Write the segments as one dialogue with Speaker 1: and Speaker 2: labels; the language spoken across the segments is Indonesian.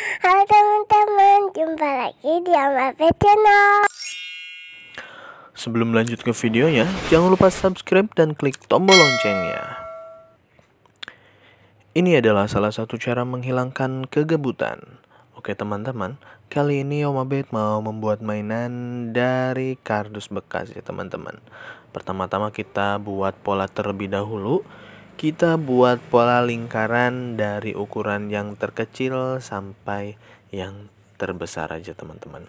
Speaker 1: Halo teman-teman, jumpa lagi di Amape Channel. Sebelum lanjut ke videonya, jangan lupa subscribe dan klik tombol loncengnya. Ini adalah salah satu cara menghilangkan kegebutan. Oke teman-teman, kali ini Om Abed mau membuat mainan dari kardus bekas ya teman-teman. Pertama-tama kita buat pola terlebih dahulu. Kita buat pola lingkaran dari ukuran yang terkecil sampai yang terbesar aja teman-teman.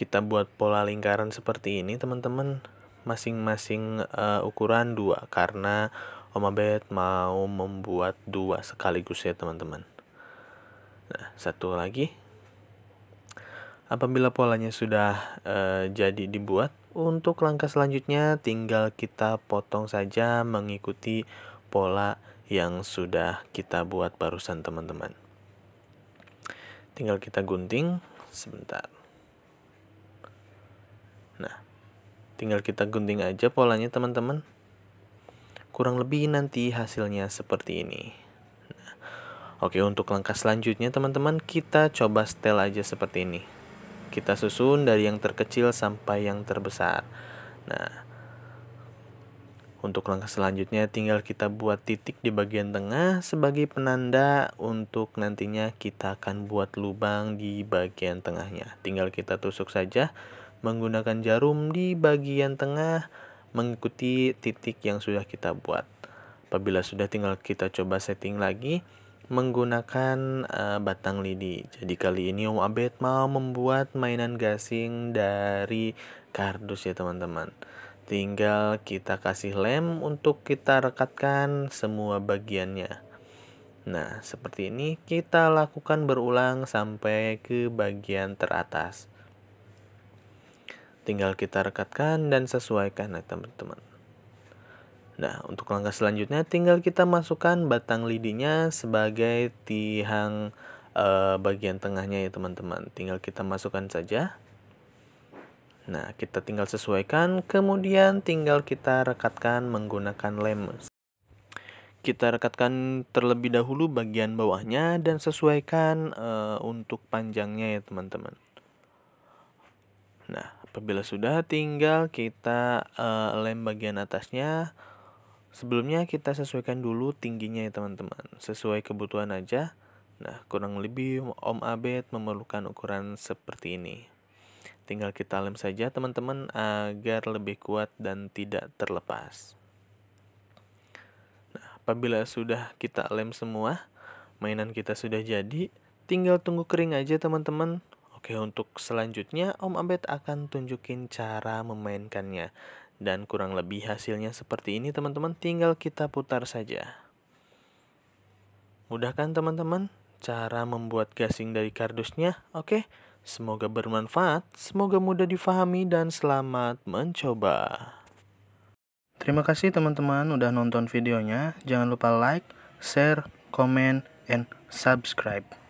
Speaker 1: Kita buat pola lingkaran seperti ini teman-teman. Masing-masing uh, ukuran dua karena Om Abed mau membuat dua sekaligus ya teman-teman. Nah, satu lagi. Apabila polanya sudah uh, jadi dibuat, untuk langkah selanjutnya tinggal kita potong saja mengikuti pola yang sudah kita buat barusan teman-teman. Tinggal kita gunting sebentar. Nah, tinggal kita gunting aja polanya teman-teman. Kurang lebih nanti hasilnya seperti ini. Nah, oke, untuk langkah selanjutnya teman-teman kita coba setel aja seperti ini kita susun dari yang terkecil sampai yang terbesar. Nah, untuk langkah selanjutnya tinggal kita buat titik di bagian tengah sebagai penanda untuk nantinya kita akan buat lubang di bagian tengahnya. Tinggal kita tusuk saja menggunakan jarum di bagian tengah mengikuti titik yang sudah kita buat. Apabila sudah tinggal kita coba setting lagi menggunakan uh, batang lidi. Jadi kali ini Om Abed mau membuat mainan gasing dari kardus ya teman-teman. Tinggal kita kasih lem untuk kita rekatkan semua bagiannya. Nah, seperti ini kita lakukan berulang sampai ke bagian teratas. Tinggal kita rekatkan dan sesuaikan ya teman-teman. Nah, untuk langkah selanjutnya tinggal kita masukkan batang lidinya sebagai tiang e, bagian tengahnya ya teman-teman. Tinggal kita masukkan saja. Nah, kita tinggal sesuaikan, kemudian tinggal kita rekatkan menggunakan lem. Kita rekatkan terlebih dahulu bagian bawahnya dan sesuaikan e, untuk panjangnya ya teman-teman. Nah, apabila sudah tinggal kita e, lem bagian atasnya Sebelumnya kita sesuaikan dulu tingginya ya teman-teman, sesuai kebutuhan aja. Nah, kurang lebih Om Abed memerlukan ukuran seperti ini. Tinggal kita lem saja teman-teman agar lebih kuat dan tidak terlepas. Nah, apabila sudah kita lem semua, mainan kita sudah jadi, tinggal tunggu kering aja teman-teman. Oke, untuk selanjutnya Om Abed akan tunjukin cara memainkannya. Dan kurang lebih hasilnya seperti ini teman-teman, tinggal kita putar saja. Mudah kan teman-teman cara membuat gasing dari kardusnya? Oke, semoga bermanfaat, semoga mudah difahami dan selamat mencoba. Terima kasih teman-teman udah nonton videonya. Jangan lupa like, share, comment, and subscribe.